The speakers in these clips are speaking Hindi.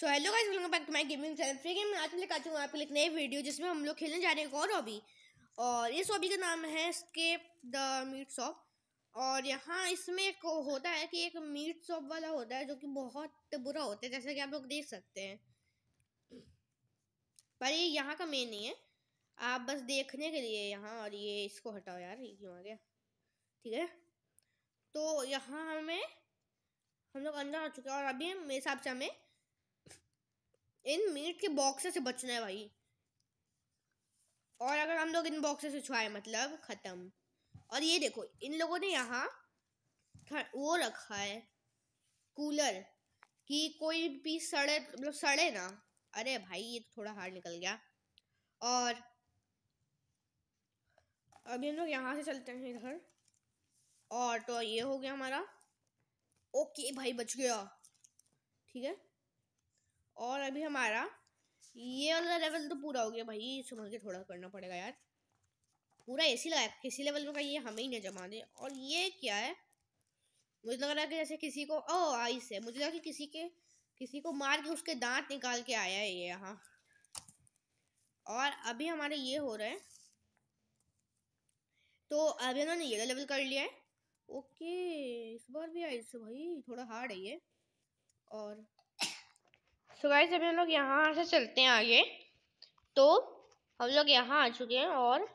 so hello guys welcome back to my gaming channel free game आज मैं लेकर आ चुका हूँ आपके लिए एक नई वीडियो जिसमें हम लोग खेलने जा रहे हैं एक और हॉबी और इस हॉबी का नाम है स्केप द मीट शॉप और यहाँ इसमें एक होता है कि एक मीट शॉप वाला होता है जो कि बहुत बुरा होता है जैसा कि आप लोग देख सकते हैं पर ये यहाँ का मेन नहीं है आप बस देखने के लिए यहाँ और ये इसको हटाओ यार ये क्यों आ गया ठीक है तो यहाँ हमें हम लोग अंदर आ चुके हैं और अभी मेरे हिसाब से हमें इन मीट के बॉक्स से बचना है भाई और अगर हम लोग इन बॉक्स से छुआ मतलब ख़त्म और ये देखो इन लोगों ने यहाँ वो रखा है कूलर कि कोई भी सड़े मतलब सड़े ना अरे भाई ये तो थोड़ा हार्ड निकल गया और अभी हम लोग यहाँ से चलते हैं इधर और तो ये हो गया हमारा ओके भाई बच गया ठीक है और अभी हमारा ये वाला लेवल तो पूरा हो गया भाई संभल के थोड़ा करना पड़ेगा यार पूरा ए सी लगाया किसी लेवल का ये हमें ही नहीं जमा दे और ये क्या है मुझे लग रहा है कि जैसे किसी को ओ आइस है मुझे लगा कि किसी के किसी को मार के उसके दांत निकाल के आया है ये यहाँ और अभी हमारे ये हो रहा है तो अभी उन्होंने ये लेवल कर लिया है ओके इस बार भी आइस भाई थोड़ा हार्ड है ये और सो गाइस अभी हम लोग यहाँ से चलते हैं आगे तो हम लोग यहाँ आ चुके हैं और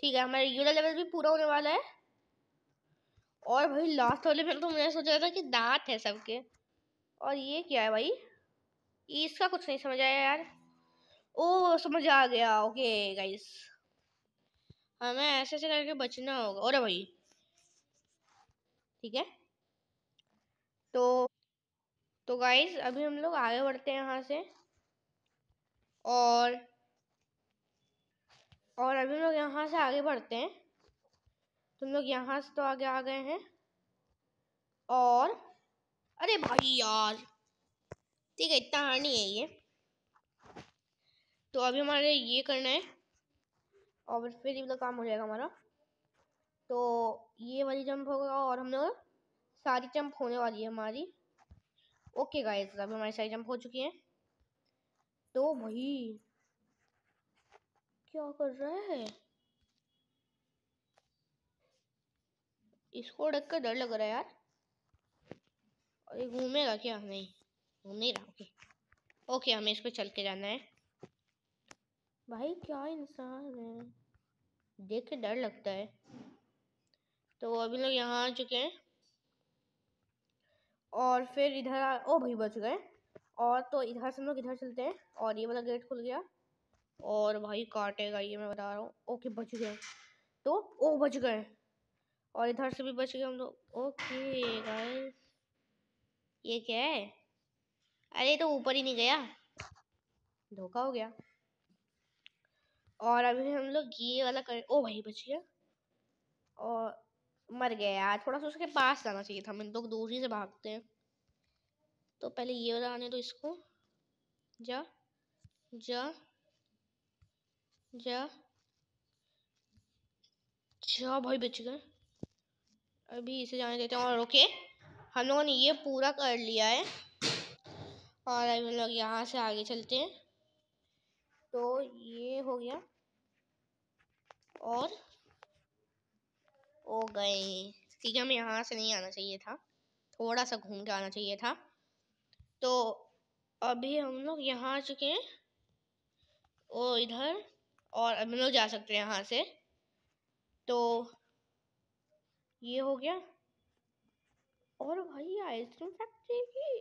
ठीक है हमारा रेगुलर लेवल भी पूरा होने वाला है और भाई लास्ट वाले में तो मैंने सोचा था कि दांत है सबके और ये क्या है भाई इसका कुछ नहीं समझ आया यार ओ समझ आ गया ओके गाइस हमें ऐसे ऐसे करके बचना होगा और भाई ठीक है तो तो गाइज अभी हम लोग आगे बढ़ते हैं यहाँ से और और अभी हम लोग यहाँ से आगे बढ़ते हैं तुम तो लोग यहाँ से तो आगे आ गए हैं और अरे भाई यार ठीक है इतना हार नहीं है ये तो अभी हमारे ये करना है और फिर ये काम हो जाएगा हमारा तो ये वाली जंप होगा और हम लोग सारी जंप होने वाली है हमारी ओके गाइस अब हमारी सारी जंप हो चुकी है तो भाई क्या कर रहा है इसको डक कर डर लग रहा है यार और ये घूमेगा क्या नहीं घूम नहीं रहा ओके ओके हमें इस पर चल के जाना है भाई क्या इंसान है देख के डर लगता है तो अभी लोग यहाँ आ चुके हैं और फिर इधर ओ भाई बच गए और तो इधर से हम लोग इधर चलते हैं और ये वाला गेट खुल गया और भाई काटेगा ये मैं बता रहा हूँ ओके बच गए तो ओ बच गए और इधर से भी बच गए हम लोग ओके गाइस ये क्या है अरे तो ऊपर ही नहीं गया धोखा हो गया और अभी हम लोग ये वाला कर ओ भाई बच गया और मर गया यार थोड़ा सा उसके पास जाना चाहिए था हम लोग दूर ही से भागते हैं तो पहले ये वाला आने दो इसको जा जा जा जा भाई बच गए अभी इसे जाने देते हैं और ओके हम लोगों ने ये पूरा कर लिया है और अभी हम लोग यहाँ से आगे चलते हैं तो ये हो गया और ओ गए ठीक है हमें यहाँ से नहीं आना चाहिए था थोड़ा सा घूम के आना चाहिए था तो अभी हम लोग यहाँ आ चुके हैं ओ इधर और हम लोग जा सकते हैं यहाँ से तो ये हो गया और भाई आइसक्रीम फैक्ट्री भी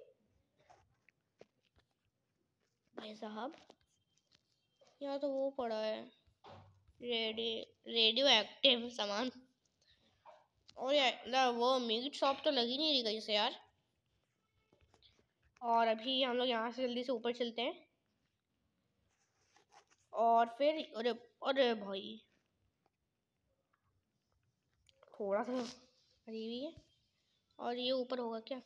भाई साहब यहाँ तो वो पड़ा है रेडियो रेडियो एक्टिव सामान और यार वो मीट शॉप तो लगी नहीं रही कहीं से यार और अभी हम लोग यहाँ से जल्दी से ऊपर चलते हैं और फिर अरे अरे भाई थोड़ा सा करीब ही है और ये ऊपर होगा क्या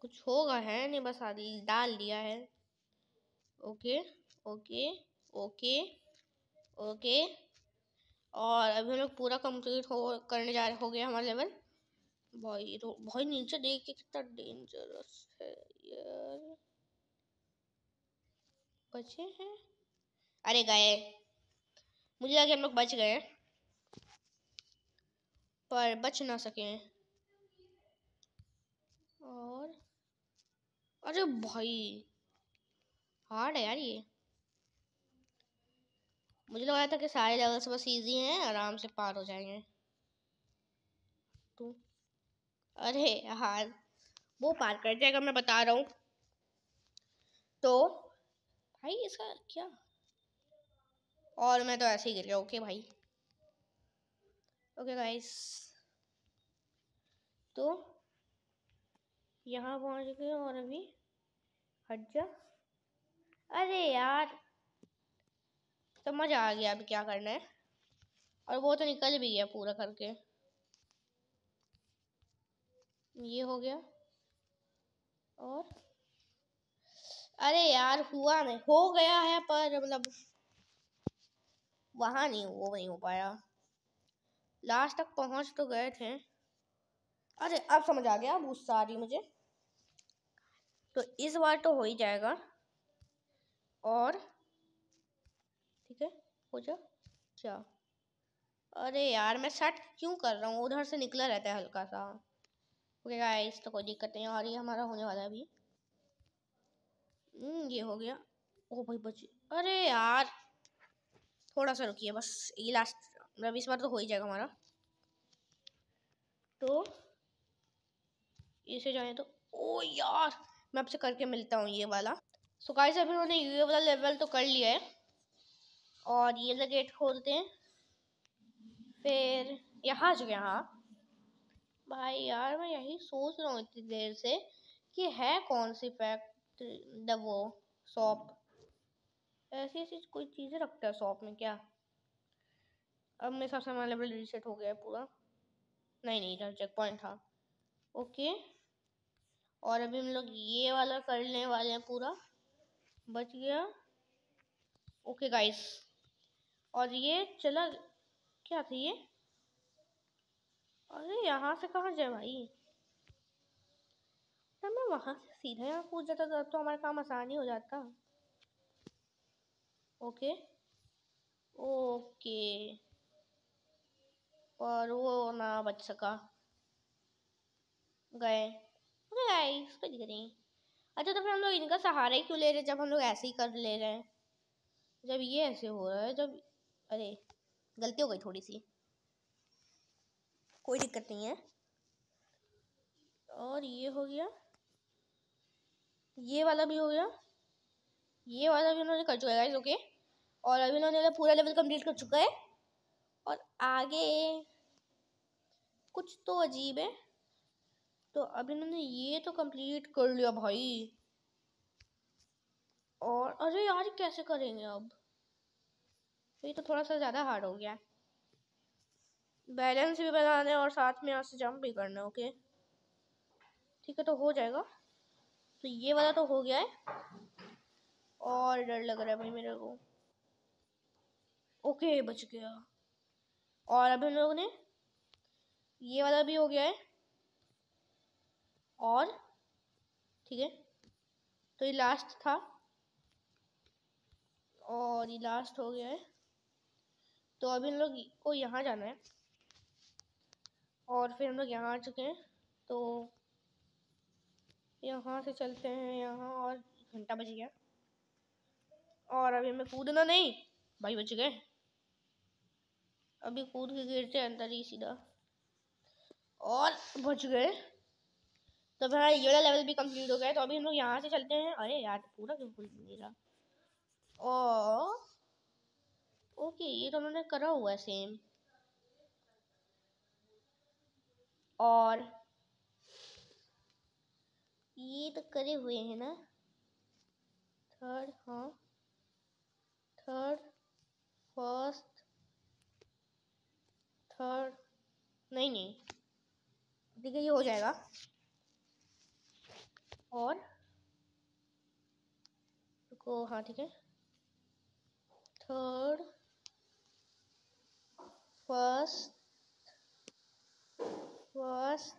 कुछ होगा है नहीं बस आदि डाल दिया है ओके ओके ओके ओके और अभी हम लोग पूरा कंप्लीट हो करने जा रहे हो गया हमारा लेवल भाई तो, भाई नीचे देख के कितना डेंजरस है यार बचे हैं अरे गए मुझे लगे हम लोग बच गए पर बच ना सके और अरे भाई हार्ड है यार ये मुझे लग रहा था कि सारे लेवल्स बस इजी हैं आराम से पार हो जाएंगे तो अरे यार वो पार कर जाएगा मैं बता रहा हूँ तो भाई इसका क्या और मैं तो ऐसे ही गिर गया ओके भाई ओके गाइस तो यहाँ पहुँच गए और अभी हट जा अरे यार तो मज़ा आ गया अभी क्या करना है और वो तो निकल भी गया पूरा करके ये हो गया और अरे यार हुआ नहीं हो गया है पर मतलब वहां नहीं वो नहीं हो पाया लास्ट तक पहुंच तो गए थे अरे अब समझ आ गया गुस्सा आ रही मुझे तो इस बार तो हो ही जाएगा और हो जा जा अरे यार मैं सेट क्यों कर रहा हूँ उधर से निकला रहता है हल्का सा ओके गाइस तो कोई दिक्कत नहीं और ये हमारा होने वाला है अभी हम्म, ये हो गया ओ भाई बची अरे यार थोड़ा सा रुकिए बस ये लास्ट मतलब इस बार तो हो ही जाएगा हमारा तो इसे जाए तो ओ यार मैं आपसे करके मिलता हूँ ये वाला सो गाइस अभी उन्होंने ये वाला लेवल तो कर लिया है और ये गेट खोलते हैं फिर यहाँ जो यहाँ भाई यार मैं यही सोच रहा हूँ इतनी देर से कि है कौन सी फैक्ट्री द वो शॉप ऐसी ऐसी कोई चीज़ें रखता है शॉप में क्या अब मेरे सबसे हमारा लेवल रीसेट हो गया है पूरा नहीं नहीं इधर चेक पॉइंट था ओके और अभी हम लोग ये वाला करने वाले हैं पूरा बच गया ओके गाइस और ये चला क्या था ये अरे यहाँ से कहाँ जाए भाई ना तो मैं वहाँ से सीधा यहाँ पूछ जाता तो हमारा काम आसानी हो जाता ओके ओके और वो ना बच सका गए ओके गाइस नहीं अच्छा तो फिर हम लोग इनका सहारा ही क्यों ले रहे जब हम लोग ऐसे ही कर ले रहे हैं जब ये ऐसे हो रहा है जब अरे गलती हो गई थोड़ी सी कोई दिक्कत नहीं है और ये हो गया ये वाला भी हो गया ये वाला भी उन्होंने कर चुका है ओके और अभी उन्होंने मतलब पूरा लेवल कंप्लीट कर चुका है और आगे कुछ तो अजीब है तो अभी उन्होंने ये तो कंप्लीट कर लिया भाई और अरे यार कैसे करेंगे अब तो ये तो थोड़ा सा ज़्यादा हार्ड हो गया बैलेंस भी बनाने और साथ में यहाँ से जंप भी करना ओके ठीक है तो हो जाएगा तो ये वाला तो हो गया है और डर लग रहा है भाई मेरे को ओके बच गया और अभी हम लोगों ने ये वाला भी हो गया है और ठीक है तो ये लास्ट था और ये लास्ट हो गया है तो अभी हम लोग को यहाँ जाना है और फिर हम लोग यहाँ आ चुके हैं तो यहाँ से चलते हैं यहाँ और घंटा बज गया और अभी हमें कूदना नहीं भाई बच गए अभी कूद के गिरते अंदर ही सीधा और बच गए तो अब हमारा ये लेवल भी कंप्लीट हो गया तो अभी हम लोग यहाँ से चलते हैं अरे यार पूरा क्यों भूल नहीं रहा और ओके ये तो उन्होंने करा हुआ है सेम और ये तो करे हुए हैं ना थर्ड हाँ थर्ड फर्स्ट थर्ड नहीं नहीं ठीक है ये हो जाएगा और हाँ ठीक है थर्ड first first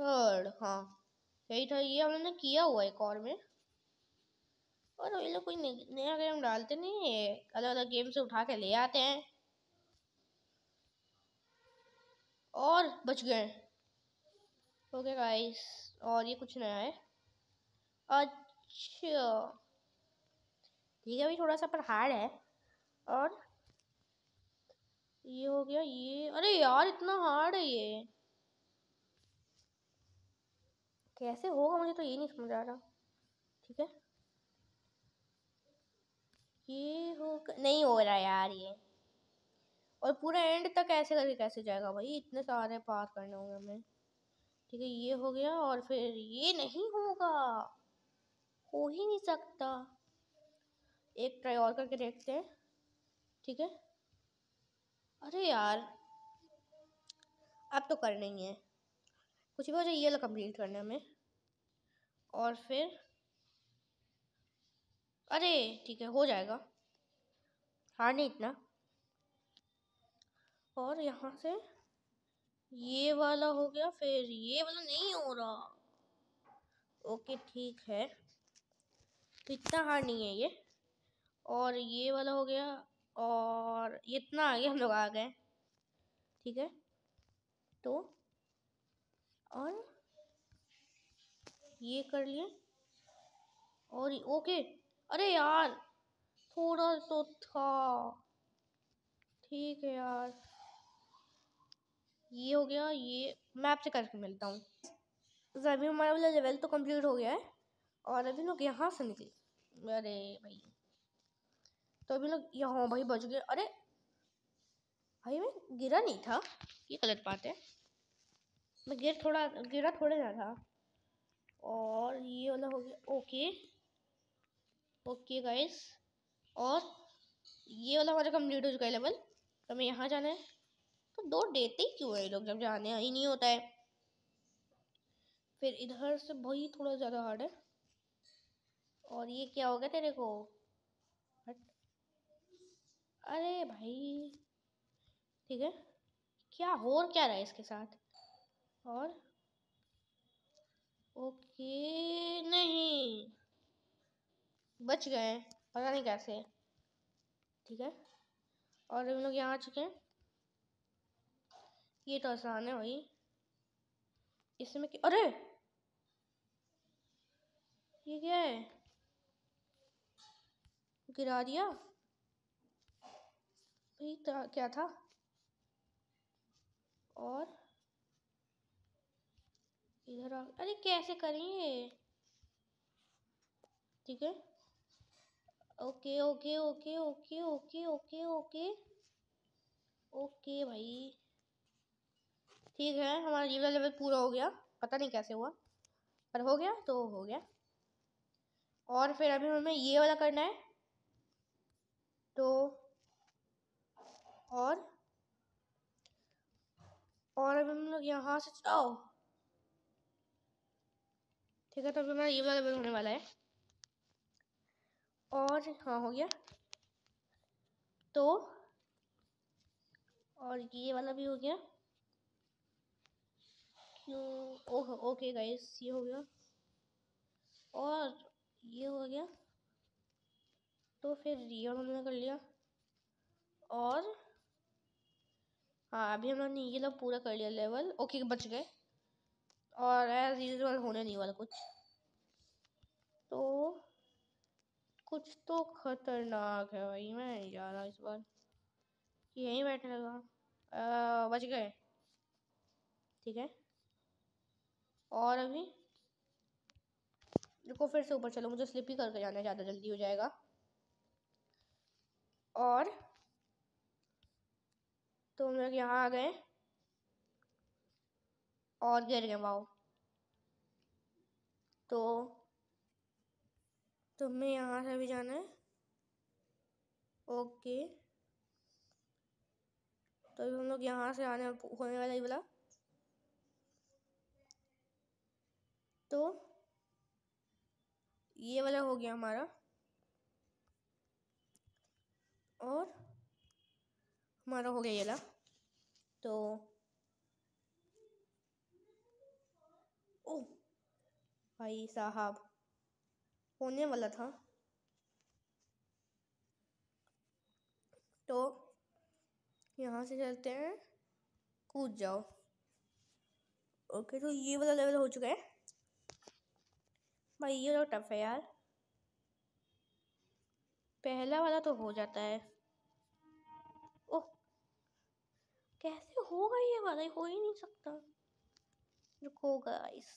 थर्ड हाँ यही था ये हमने किया हुआ एक और में और ये लोग तो कोई नया गेम डालते नहीं है अलग अलग गेम से उठा के ले आते हैं और बच गए ओके गाइस और ये कुछ नया है अच्छा ठीक है अभी थोड़ा सा पर हार्ड है और ये हो गया ये अरे यार इतना हार्ड है ये कैसे होगा मुझे तो ये नहीं समझ आ रहा ठीक है ये हो नहीं हो रहा यार ये और पूरा एंड तक ऐसे करके कैसे जाएगा भाई इतने सारे पार करने होंगे हमें ठीक है ये हो गया और फिर ये नहीं होगा हो ही नहीं सकता एक ट्राई और करके देखते हैं ठीक है अरे यार अब तो करना ही है कुछ भी हो जाए ये वाला कंप्लीट करने में और फिर अरे ठीक है हो जाएगा हाँ नहीं इतना और यहाँ से ये वाला हो गया फिर ये वाला नहीं हो रहा ओके ठीक है तो इतना हार्ड नहीं है ये और ये वाला हो गया और इतना आगे हम लोग आ गए ठीक है तो और ये कर लिए और ओके अरे यार थोड़ा तो था ठीक है यार ये हो गया ये मैं आपसे करके मिलता हूँ तो अभी हमारा वाला लेवल तो कंप्लीट हो गया है और अभी लोग यहाँ से निकले अरे भाई तो अभी लोग यहाँ भाई बच गए अरे भाई मैं गिरा नहीं था ये गलत बात है मैं गिर थोड़ा गिरा थोड़ा ना था और ये वाला हो गया ओके ओके गाइस और ये वाला हमारा कंप्लीट हो चुका है लेवल तो हमें यहाँ जाना है तो दो देते ही क्यों है लोग जब जाने ही नहीं होता है फिर इधर से वही थोड़ा ज़्यादा हार्ड है और ये क्या हो गया तेरे को अरे भाई ठीक है क्या हो क्या रहा है इसके साथ और ओके नहीं बच गए पता नहीं कैसे ठीक है और हम लोग यहाँ आ चुके हैं ये तो आसान है भाई इसमें क्या अरे ये क्या है गिरा दिया भी था क्या था और इधर आ अरे कैसे ये ठीक है okay okay okay okay okay okay okay okay भाई ठीक है हमारा जीवन लेवल पूरा हो गया पता नहीं कैसे हुआ पर हो गया तो हो गया और फिर अभी हमें ये वाला करना है तो और और अब हम लोग यहाँ से आओ ठीक है तो हमारा ये वाला बंद होने वाला है और हाँ हो गया तो और ये वाला भी हो गया क्यों ओह ओके गाइस ये हो गया और ये हो गया तो फिर ये उन्होंने कर लिया और हाँ अभी हम लोग ने ये लोग पूरा कर लिया लेवल ओके बच गए और एज यूजल होने नहीं वाला कुछ तो कुछ तो खतरनाक है भाई मैं नहीं जा रहा इस बार यहीं बैठे लगा बच गए ठीक है और अभी देखो फिर से ऊपर चलो मुझे स्लिप ही करके जाना है ज़्यादा जल्दी हो जाएगा और तो हम लोग यहाँ आ गए और गिर गए वाओ तो तुम्हें यहाँ से भी जाना है ओके तो हम लोग यहाँ से आने होने वाला ही बोला तो ये वाला हो गया हमारा और हमारा हो गया ये वाला तो ओह भाई साहब होने वाला था तो यहाँ से चलते हैं कूद जाओ ओके तो ये वाला लेवल हो चुका है भाई ये वाला तो टफ है यार पहला वाला तो हो जाता है कैसे होगा ये वाला हो ही नहीं सकता रुको गाइस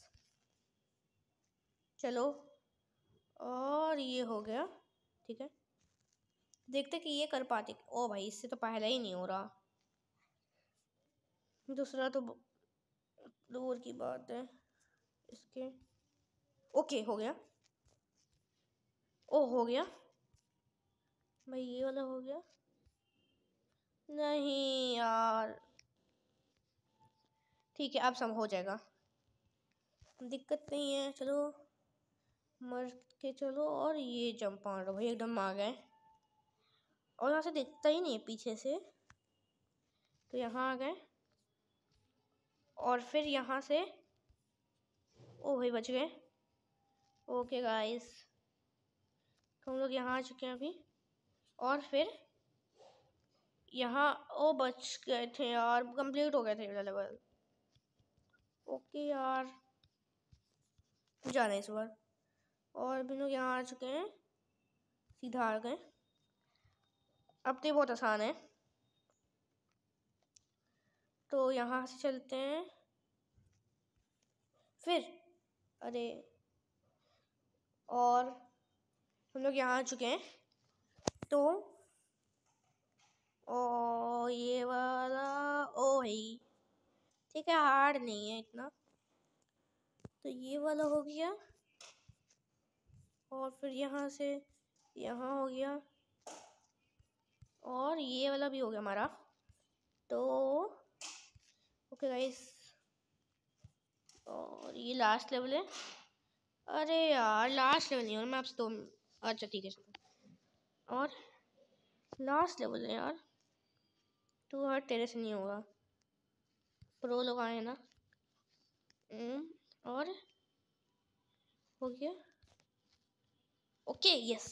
चलो और ये हो गया ठीक है देखते कि ये कर पाते ओ भाई इससे तो पहला ही नहीं हो रहा दूसरा तो दूर की बात है इसके ओके हो गया ओ हो गया भाई ये वाला हो गया नहीं ठीक है अब सम हो जाएगा दिक्कत नहीं है चलो मर के चलो और ये जंप मार भाई एकदम आ गए और यहाँ से दिखता ही नहीं है पीछे से तो यहाँ आ गए और फिर यहाँ से ओ भाई बच गए ओके गाइस तो हम लोग यहाँ आ चुके हैं अभी और फिर यहाँ ओ बच गए थे और कंप्लीट हो गए थे लेवल ओके यार जा रहे हैं इस बार और अभी लोग यहाँ आ चुके हैं सीधा आ गए अब तो बहुत आसान है तो यहाँ से चलते हैं फिर अरे और हम लोग यहाँ आ चुके हैं तो ओ ये वाला ओ भाई ठीक है हार्ड नहीं है इतना तो ये वाला हो गया और फिर यहाँ से यहाँ हो गया और ये वाला भी हो गया हमारा तो ओके गाइस और ये लास्ट लेवल है अरे यार लास्ट लेवल नहीं और मैं आपसे दो तो, अच्छा ठीक है और लास्ट लेवल है यार तो हर टेरेस से नहीं होगा प्रो लगाए ना हम्म, और हो गया ओके यस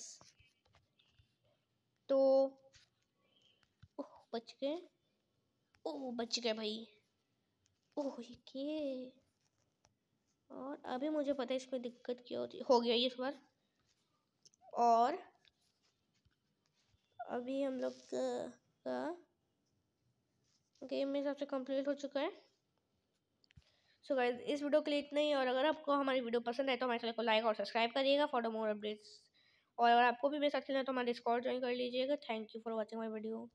तो ओह बच गए ओह बच गए भाई ओह ये और अभी मुझे पता है इसमें दिक्कत क्या होती हो गया इस बार और अभी हम लोग का गेम मेरे हिसाब से कंप्लीट हो चुका है सो गाइज इस वीडियो के लिए इतना ही और अगर आपको हमारी वीडियो पसंद है तो हमारे चैनल को लाइक और सब्सक्राइब करिएगा फॉर मोर अपडेट्स और अगर आपको भी मेरे साथ खेलना है तो हमारे डिस्कॉर्ड ज्वाइन कर लीजिएगा thank you for watching my video